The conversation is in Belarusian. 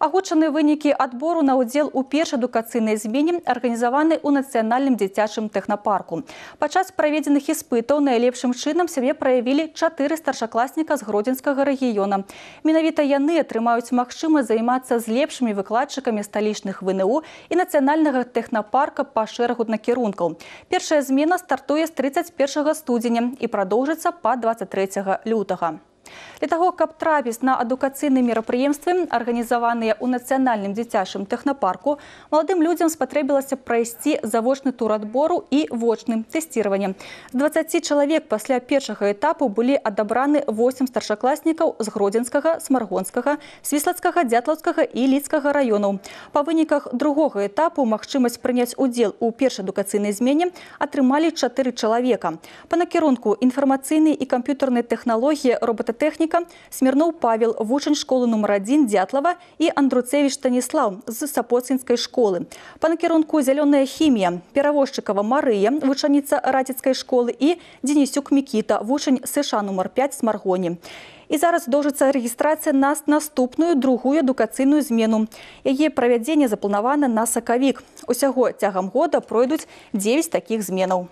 агучаны вынікі адбору на ўдзел у перш адукацыйнай змене арганізаваны ў нацыянальным дзіцячым тэхнапарку падчас праведзеных іспытаў найлепшым чынам сябе праявілі чатыры старшакласніка з гродзенскага рэгіёна менавіта яны атрымаюць магчымасць займацца з лепшымі выкладчыкамі сталічных вНУ і нацыянальнага тэхнапарка па шэрагу накірункаў першая змена стартуе з 31 студзеня і продолжыцца по 23 лютога Для таго, каб трапіць на адукацыйныя мерапрыемствы, арганізаваныя ў нацыянальным дзіцячым тэхнапарку, маладым людзям спатрэбілася прайсці завочны тур адбору і вочным тэсціраваннем. З 20 чалавек пасля першага этапу былі адабраны 8 старшакласнікаў з гродзенскага, смаргонскага, свіслацкага, дзятлаўскага і лідкага раёнаў. Па выніках другога этапу магчымасць прыняць удзел у першаадукацыйнай змене атрымалі чатыры чалавека. Па накірунку інфармацыйнай і камп'ютарнай тэхналогіі робататэхнікі Лукашенко, Смирнов Павел, вучен школы номер один Дятлова и Андруцевич Станислав с Сапоцинской школы. По накерунку «Зеленая химия» Перовозчикова Мария, вученица Ратицкой школы и Денисюк Микита, вучень США номер пять с Маргони. И зараз должится регистрация на наступную другую эдукационную измену. Ее проведение запланировано на соковик. Усяго тягом года пройдут 9 таких изменов.